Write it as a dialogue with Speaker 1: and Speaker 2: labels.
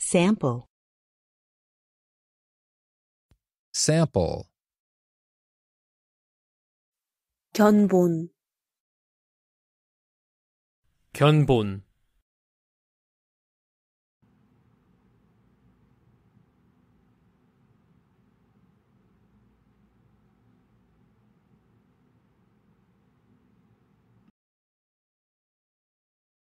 Speaker 1: Sample. Sample. 견본 견본